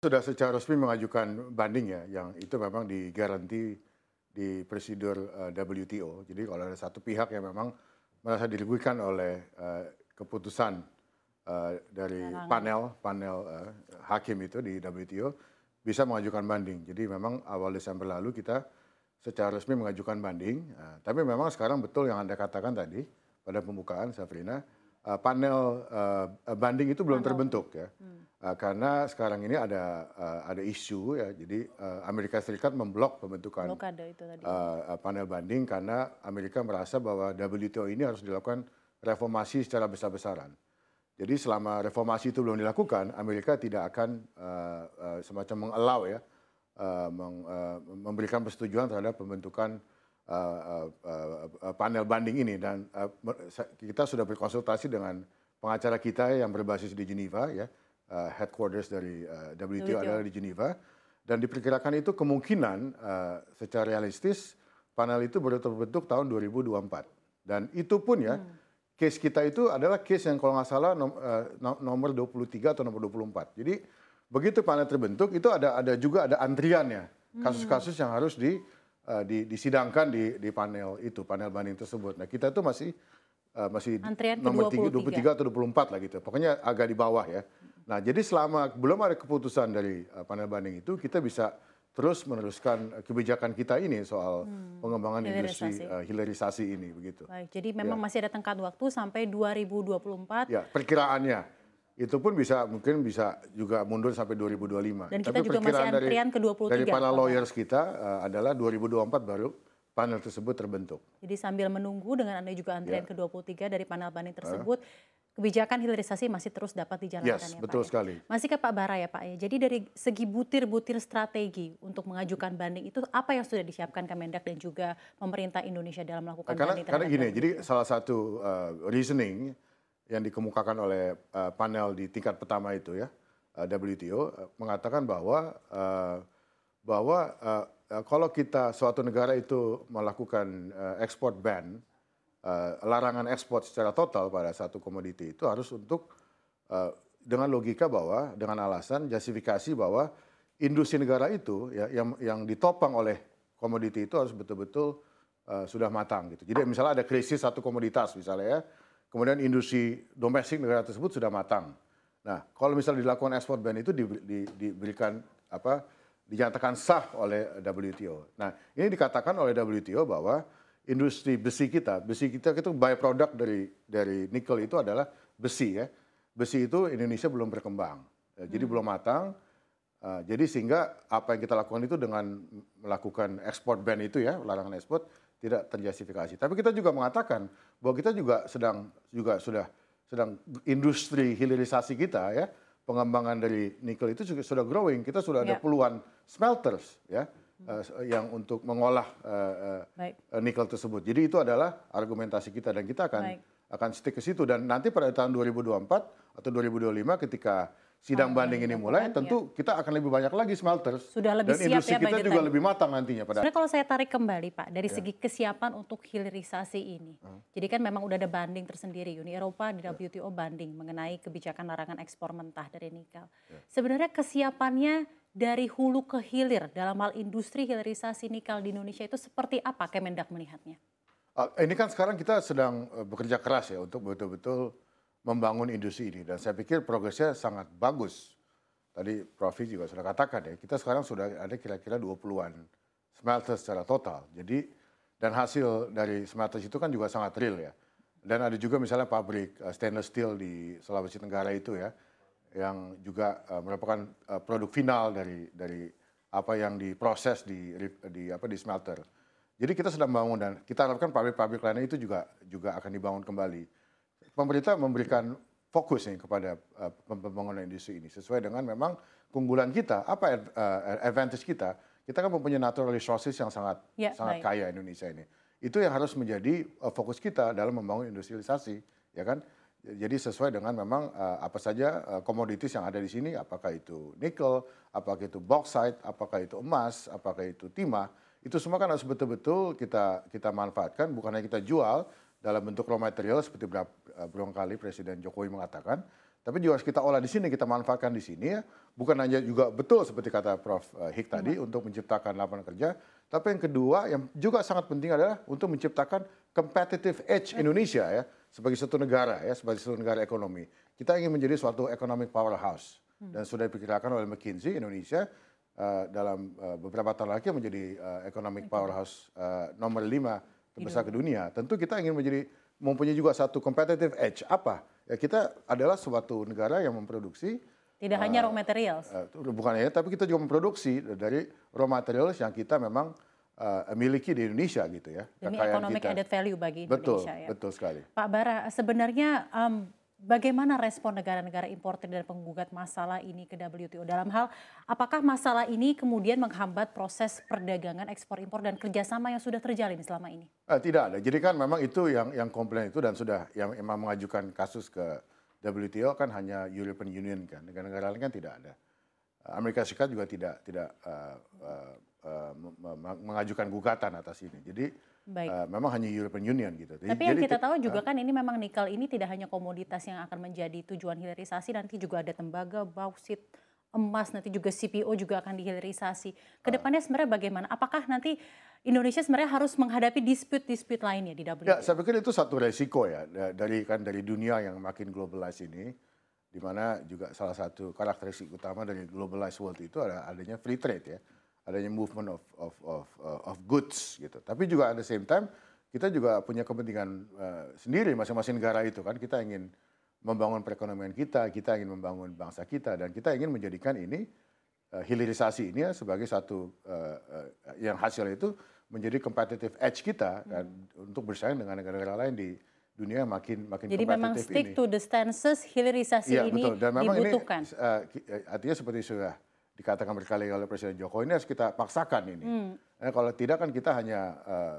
Sudah secara resmi mengajukan banding ya, yang itu memang digaranti di prosedur uh, eh, WTO. Jadi kalau ada satu pihak yang memang merasa dirugikan oleh uh, keputusan uh, dari panel panel uh, hakim itu di WTO bisa mengajukan banding. Jadi memang awal Desember lalu kita secara resmi mengajukan banding. Uh, tapi memang sekarang betul yang anda katakan tadi pada pembukaan, Safrina, uh, panel uh, banding itu belum panel. terbentuk ya. Hmm Eh, karena sekarang ini ada eh, ada isu ya jadi eh, Amerika Serikat memblok pembentukan itu tadi. panel banding karena Amerika merasa bahwa WTO ini harus dilakukan reformasi secara besar-besaran. Jadi selama reformasi itu belum dilakukan, Amerika tidak akan uh, uh, semacam mengelau ya, uh, meng, uh, memberikan persetujuan terhadap pembentukan uh, uh, uh, panel banding ini. Dan uh, kita sudah berkonsultasi dengan pengacara kita yang berbasis di Geneva ya, uh, headquarters dari uh, WTO, WTO adalah di Geneva dan diperkirakan itu kemungkinan uh, secara realistis panel itu baru terbentuk tahun 2024 dan itu pun ya hmm. case kita itu adalah case yang kalau nggak salah nom, uh, nomor 23 atau nomor 24 jadi begitu panel terbentuk itu ada ada juga ada antriannya hmm. kasus-kasus yang harus di, uh, di disidangkan di di panel itu panel banding tersebut. Nah kita itu masih uh, masih Antrian nomor 23. 23 atau 24 lah gitu. Pokoknya agak di bawah ya. Nah, jadi selama belum ada keputusan dari uh, panel banding itu, kita bisa terus meneruskan eh, kebijakan kita ini soal hmm. pengembangan hilirisasi. industri uh, eh, hilirisasi ini begitu. Baik, jadi ya. memang ya. masih ada tengkat waktu sampai 2024. Ya, perkiraannya itu pun bisa mungkin bisa juga mundur sampai 2025. Dan kita Tapi juga masih antrian ke 23. Dari para lawyers kita uh, adalah 2024 baru panel tersebut terbentuk. Jadi sambil menunggu dengan Anda juga antrian ya. ke-23 dari panel banding tersebut, uh kebijakan hilirisasi masih terus dapat dijalankan yes, ya betul Pak. Ya? sekali. Masih ke Pak Bara ya Pak ya. Jadi dari segi butir-butir strategi untuk mengajukan banding itu apa yang sudah disiapkan Kemendak dan juga pemerintah Indonesia dalam melakukan karena, banding? Karena gini, jadi salah satu uh, reasoning yang dikemukakan oleh uh, panel di tingkat pertama itu ya uh, eh, WTO uh, mengatakan bahwa uh, bahwa uh, kalau kita suatu negara itu melakukan uh, ekspor ban uh, larangan ekspor secara total pada satu komoditi itu harus untuk uh, dengan logika bahwa dengan alasan justifikasi bahwa industri negara itu ya, yang yang ditopang oleh komoditi itu harus betul-betul uh, sudah matang gitu. Jadi misalnya ada krisis satu komoditas misalnya ya, kemudian industri domestik negara tersebut sudah matang. Nah, kalau misalnya dilakukan ekspor ban itu di, di, diberikan apa dinyatakan sah oleh WTO. Nah, ini dikatakan oleh WTO bahwa industri besi kita. Besi kita itu byproduct dari dari nikel itu adalah besi ya. Besi itu Indonesia belum berkembang. Ya, hmm. Jadi belum matang. Uh, jadi sehingga apa yang kita lakukan itu dengan melakukan ekspor ban itu ya, larangan ekspor tidak terjustifikasi. Tapi kita juga mengatakan bahwa kita juga sedang juga sudah sedang industri hilirisasi kita ya, pengembangan dari nikel itu sudah growing. Kita sudah ada yeah. puluhan smelters ya Eh, yang untuk mengolah eh, eh, nikel tersebut. Jadi itu adalah argumentasi kita dan kita akan Baik. akan stick ke situ dan nanti pada tahun 2024 atau 2025 ketika sidang banding ini mulai, tentu ya. kita akan lebih banyak lagi smelter Sudah lebih dan siap industri ya, kita juga tadi. lebih matang nantinya. Pada Sebenarnya kalau saya tarik kembali Pak, dari ya. segi kesiapan untuk hilirisasi ini. Hmm. Jadi kan memang udah ada banding tersendiri, Uni Eropa di WTO banding mengenai kebijakan larangan ekspor mentah dari nikel. Ya. Sebenarnya kesiapannya dari hulu ke hilir dalam hal industri hilirisasi nikel di Indonesia itu seperti apa Kemendak melihatnya? Ah, ini kan sekarang kita sedang eh, bekerja keras ya untuk betul-betul membangun industri ini. Dan saya pikir progresnya sangat bagus. Tadi Prof. juga sudah katakan ya, kita sekarang sudah ada kira-kira 20-an smelter secara total. Jadi dan hasil dari smelter itu kan juga sangat real ya. Dan ada juga misalnya pabrik eh, stainless steel di Sulawesi Tenggara itu ya, yang juga eh, merupakan eh, produk final dari dari apa yang diproses di, di apa di smelter. Jadi kita sedang bangun dan kita harapkan pabrik-pabrik lainnya itu juga juga akan dibangun kembali pemerintah memberikan fokus nih kepada uh, pembangunan industri ini sesuai dengan memang keunggulan kita, apa uh, advantage kita. Kita kan mempunyai natural resources yang sangat ya, sangat baik. kaya Indonesia ini. Itu yang harus menjadi uh, fokus kita dalam membangun industrialisasi, ya kan? Jadi sesuai dengan memang uh, apa saja uh, komoditis yang ada di sini, apakah itu nikel, apakah itu bauxite, apakah itu emas, apakah itu timah, itu semua kan harus betul-betul kita kita manfaatkan, bukan hanya kita jual dalam bentuk raw material seperti Eh, berulang kali Presiden Jokowi mengatakan, tapi juga kita olah di sini, kita manfaatkan di sini ya. Bukan hanya juga betul seperti kata Prof. Eh, Hik tadi hmm. untuk menciptakan lapangan kerja, tapi yang kedua yang juga sangat penting adalah untuk menciptakan competitive edge iya. Indonesia ya sebagai satu negara ya sebagai satu negara ekonomi. Kita ingin menjadi suatu economic powerhouse hmm. dan sudah diperkirakan oleh McKinsey Indonesia uh, dalam uh, beberapa tahun lagi menjadi uh, economic powerhouse uh, nomor lima terbesar ke dunia. Tentu kita ingin menjadi mempunyai juga satu competitive edge. Apa? Ya kita adalah suatu negara yang memproduksi tidak uh, hanya raw materials. Uh, bukan hanya, tapi kita juga memproduksi dari raw materials yang kita memang uh, miliki di Indonesia gitu ya. Demi economic kita. added value bagi Indonesia betul, ya. Betul sekali. Pak Bara, sebenarnya um, bagaimana respon negara-negara importer dan penggugat masalah ini ke WTO dalam hal apakah masalah ini kemudian menghambat proses perdagangan ekspor impor dan kerjasama yang sudah terjalin selama ini? Eh, tidak ada. Jadi kan memang itu yang yang komplain itu dan sudah yang memang mengajukan kasus ke WTO kan hanya European Union kan negara-negara lain kan tidak ada. Amerika Serikat juga tidak tidak uh, uh, uh, mengajukan gugatan atas ini. Jadi Baik. Uh, memang hanya European Union gitu. Tapi Jadi, yang kita tahu juga uh, kan ini memang nikel ini tidak hanya komoditas yang akan menjadi tujuan hilirisasi, nanti juga ada tembaga, bauksit, emas, nanti juga CPO juga akan dihilirisasi. Kedepannya ah. uh, sebenarnya bagaimana? Apakah nanti Indonesia sebenarnya harus menghadapi dispute-dispute lainnya di WTO? Ya, saya pikir itu satu resiko ya dari kan dari dunia yang makin globalis ini, di mana juga salah satu karakteristik utama dari globalized world itu adalah adanya free trade ya adanya movement of of of uh, of goods gitu. Tapi juga at the same time kita juga punya kepentingan uh, sendiri masing-masing negara itu kan kita ingin membangun perekonomian kita, kita ingin membangun bangsa kita dan kita ingin menjadikan ini uh, hilirisasi ini ya, sebagai satu uh, uh, yang hasil itu menjadi competitive edge kita hmm. dan untuk bersaing dengan negara-negara lain di dunia yang makin makin Jadi memang stick ini. to the stances hilirisasi ya, ini betul. Dan memang dibutuhkan. Ini, uh, uh, artinya seperti sudah dikatakan berkali-kali oleh Presiden Jokowi ini harus kita paksakan ini. Hmm. Eh, kalau tidak kan kita hanya uh,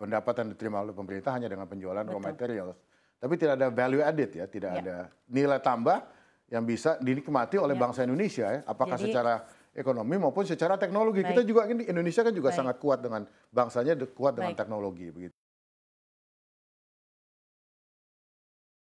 pendapatan diterima oleh pemerintah hanya dengan penjualan Betul. raw materials. Tapi tidak ada value added ya, tidak ya. ada nilai tambah yang bisa dinikmati oleh ya. bangsa Indonesia ya. Apakah Jadi, secara ekonomi maupun secara teknologi. Baik. Kita juga Indonesia kan juga baik. sangat kuat dengan bangsanya kuat dengan teknologi begitu.